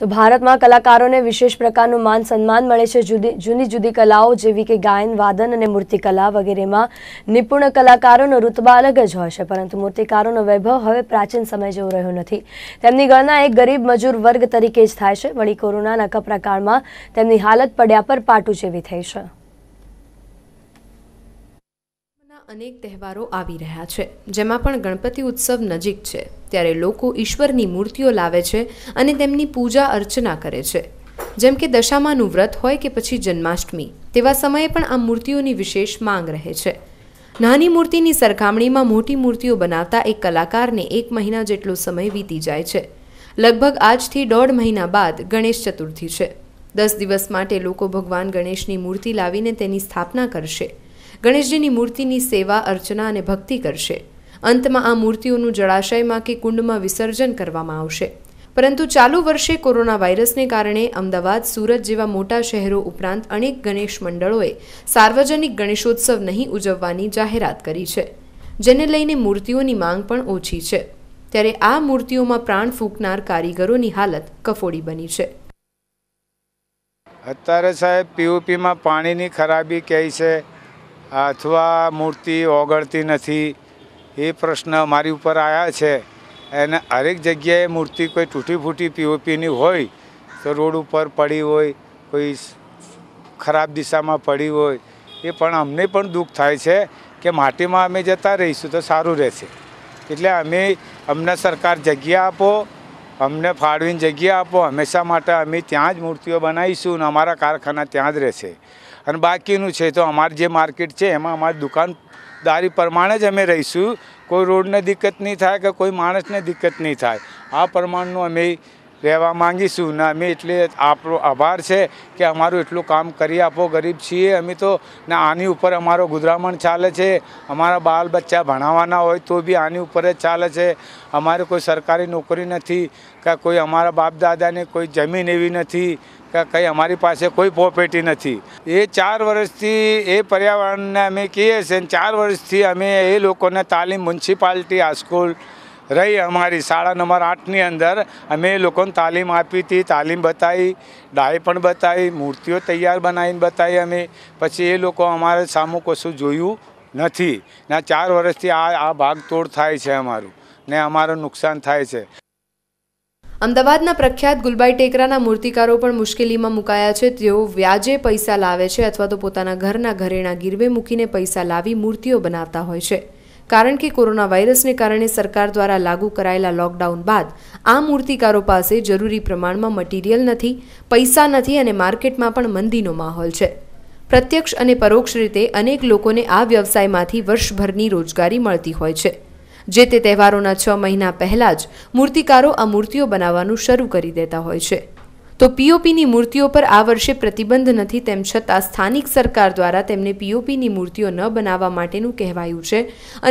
તો ભારતમાં કલાકારોને વિશેષ પ્રકારનું માન સન્માન મળે છે જુદી જુદી જુદી કલાઓ જેવી કે ગાયન વાદન અને મૂર્તિકલા વગેરેમાં નિપુણ કલાકારોનો રૂતબા અલગ જ હોય છે પરંતુ મૂર્તિકારોનો વૈભવ હવે પ્રાચીન સમય જેવો રહ્યો નથી તેમની ગણના એક ગરીબ મજૂર વર્ગ તરીકે જ થાય છે વળી કોરોનાના કપરા કાળમાં તેમની હાલત પડ્યા પર પાટું જેવી થઈ છે અનેક તહેવારો આવી રહ્યા છે જેમાં પણ ગણપતિ ઉત્સવ નજીક છે ત્યારે લોકો ઈશ્વરની મૂર્તિઓ લાવે છે અને તેમની પૂજા અર્ચના કરે છે જેમ કે દશામાનું વ્રત હોય કે પછી જન્માષ્ટમી તેવા સમયે પણ આ મૂર્તિઓની વિશેષ માંગ રહે છે નાની મૂર્તિની સરખામણીમાં મોટી મૂર્તિઓ બનાવતા એક કલાકારને એક મહિના જેટલો સમય વીતી જાય છે લગભગ આજથી દોઢ મહિના બાદ ગણેશ ચતુર્થી છે દસ દિવસ માટે લોકો ભગવાન ગણેશની મૂર્તિ લાવીને તેની સ્થાપના કરશે ગણેશજીની મૂર્તિની સેવા અર્ચના અને ભક્તિ કરશે અંતમાં આ મૂર્તિઓનું જળાશયમાં કે કુંડમાં વિસર્જન કરવામાં આવશે પરંતુ ચાલુ વર્ષે કોરોના વાયરસને કારણે અમદાવાદ સુરત જેવા મોટા શહેરો ઉપરાંત અનેક ગણેશ મંડળોએ સાર્વજનિક ગણેશોત્સવ નહીં ઉજવવાની જાહેરાત કરી છે જેને લઈને મૂર્તિઓની માંગ પણ ઓછી છે ત્યારે આ મૂર્તિઓમાં પ્રાણ ફૂંકનાર કારીગરોની હાલત કફોડી બની છે અત્યારે સાહેબ પીઓપીમાં પાણીની ખરાબી કહે છે અથવા મૂર્તિ ઓગળતી નથી એ પ્રશ્ન મારી ઉપર આવ્યા છે એને હરેક જગ્યાએ મૂર્તિ કોઈ તૂટી ફૂટી પીઓપીની હોય તો રોડ ઉપર પડી હોય કોઈ ખરાબ દિશામાં પડી હોય એ પણ અમને પણ દુઃખ થાય છે કે માટીમાં અમે જતા રહીશું તો સારું રહેશે એટલે અમે અમને સરકાર જગ્યા આપો અમને ફાળવીને જગ્યા આપો હંમેશા માટે અમે ત્યાં જ મૂર્તિઓ બનાવીશું અને અમારા કારખાના ત્યાં જ રહેશે અને બાકીનું છે તો અમારે જે માર્કેટ છે એમાં અમારી દુકાનદારી પ્રમાણે જ અમે રહીશું કોઈ રોડને દિક્કત નહીં થાય કે કોઈ માણસને દિક્કત નહીં થાય આ પ્રમાણનું અમે રહેવા માંગીશું ને અમે એટલે આપણો આભાર છે કે અમારું એટલું કામ કરી આપો ગરીબ છીએ અમે તો ને આની ઉપર અમારો ગુદરામણ ચાલે છે અમારા બાલ બચ્ચા ભણાવવાના હોય તો બી આની ઉપર જ ચાલે છે અમારે કોઈ સરકારી નોકરી નથી કે કોઈ અમારા બાપ દાદાને કોઈ જમીન એવી નથી કે કંઈ અમારી પાસે કોઈ પ્રોપર્ટી નથી એ ચાર વર્ષથી એ પર્યાવરણને અમે કહીએ છીએ અને ચાર વર્ષથી અમે એ લોકોને તાલીમ મ્યુનિસિપાલિટી હાઈસ્કૂલ રહી અમારી શાળા નંબર આઠની અંદર અમે એ લોકોને તાલીમ આપી હતી તાલીમ બતાવી ડાય પણ બતાવી મૂર્તિઓ તૈયાર બનાવીને બતાવી અમે પછી એ લોકો અમારે સામું કશું જોયું નથી ને ચાર વર્ષથી આ આ ભાગતોડ થાય છે અમારું ને અમારું નુકસાન થાય છે અમદાવાદના પ્રખ્યાત ગુલબાઈ ટેકરાના મૂર્તિકારો પણ મુશ્કેલીમાં મુકાયા છે તેઓ વ્યાજે પૈસા લાવે છે અથવા તો પોતાના ઘરના ઘરેણા ગીરવે મૂકીને પૈસા લાવી મૂર્તિઓ બનાવતા હોય છે કારણ કે કોરોના વાયરસને કારણે સરકાર દ્વારા લાગુ કરાયેલા લોકડાઉન બાદ આ મૂર્તિકારો પાસે જરૂરી પ્રમાણમાં મટીરિયલ નથી પૈસા નથી અને માર્કેટમાં પણ મંદીનો માહોલ છે પ્રત્યક્ષ અને પરોક્ષ રીતે અનેક લોકોને આ વ્યવસાયમાંથી વર્ષભરની રોજગારી મળતી હોય છે જે તે તહેવારોના છ મહિના પહેલાં જ મૂર્તિકારો આ મૂર્તિઓ બનાવવાનું શરૂ કરી દેતા હોય છે તો પીઓપીની મૂર્તિઓ પર આ વર્ષે પ્રતિબંધ નથી તેમ છતાં સ્થાનિક સરકાર દ્વારા તેમને પીઓપીની મૂર્તિઓ ન બનાવવા માટેનું કહેવાયું છે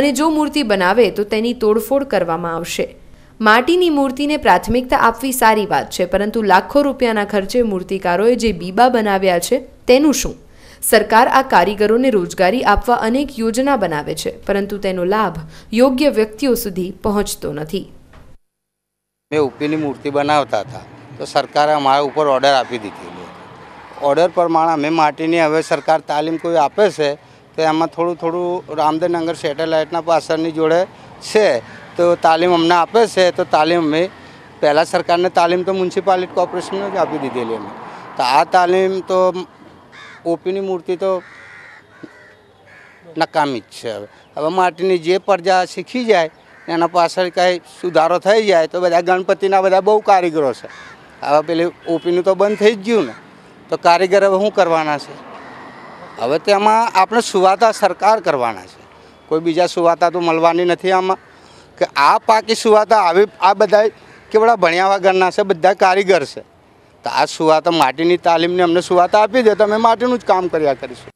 અને જો મૂર્તિ બનાવે તો તેની તોડફોડ કરવામાં આવશે માટીની મૂર્તિને પ્રાથમિકતા આપવી સારી વાત છે પરંતુ લાખો રૂપિયાના ખર્ચે મૂર્તિકારોએ જે બીબા બનાવ્યા છે તેનું શું સરકાર આ કારીગરોને રોજગારી આપવા અનેક યોજના બનાવે છે પરંતુ તેનો લાભ યોગ્ય વ્યક્તિઓ સુધી પહોંચતો નથી મેં ઉપીની મૂર્તિ બનાવતા હતા તો સરકારે અમારા ઉપર ઓર્ડર આપી દીધેલો ઓર્ડર પ્રમાણે અમે માટીની હવે સરકાર તાલીમ કોઈ આપે છે તો એમાં થોડું થોડું રામદેવનગર સેટેલાઇટના પાછળની જોડે છે તો તાલીમ અમને આપે છે તો તાલીમ અમે પહેલાં સરકારને તાલીમ તો મ્યુનિસિપાલિટી કોર્પોરેશનને જ આપી દીધેલી અમે તો આ તાલીમ તો ઓપીની મૂર્તિ તો નકામી જ છે હવે હવે માટીની જે પ્રજા શીખી જાય એના પાછળ કાંઈ સુધારો થઈ જાય તો બધા ગણપતિના બધા બહુ કારીગરો છે હવે પેલી ઓપીનું તો બંધ થઈ જ ગયું ને તો કારીગર હવે શું કરવાના છે હવે તેમાં આપણે સુવાતા સરકાર કરવાના છે કોઈ બીજા સુવાતા તો મળવાની નથી આમાં કે આ પાકી સુવાતા આવી આ બધા કેવડા ભણ્યાવા ઘરના છે બધા કારીગર છે તો આ સુવાતા માટીની તાલીમને અમને સુવાત આપી દે તો અમે માટીનું જ કામ કર્યા કરીશું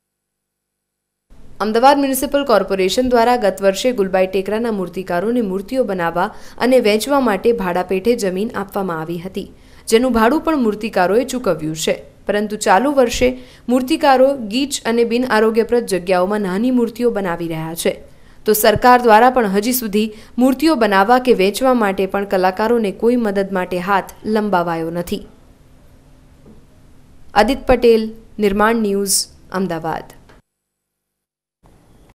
અમદાવાદ મ્યુનિસિપલ કોર્પોરેશન દ્વારા ગત વર્ષે ગુલબાઈ ટેકરાના મૂર્તિકારોને મૂર્તિઓ બનાવવા અને વેચવા માટે ભાડા પેઠે જમીન આપવામાં આવી હતી જેનું ભાડું પણ મૂર્તિકારોએ ચૂકવ્યું છે પરંતુ ચાલુ વર્ષે મૂર્તિકારો ગીચ અને બિનઆરોગ્યપ્રદ જગ્યાઓમાં નાની મૂર્તિઓ બનાવી રહ્યા છે તો સરકાર દ્વારા પણ હજી સુધી મૂર્તિઓ બનાવવા કે વેચવા માટે પણ કલાકારોને કોઈ મદદ માટે હાથ લંબાવાયો નથી અદિત પટેલ નિર્માણ ન્યૂઝ અમદાવાદ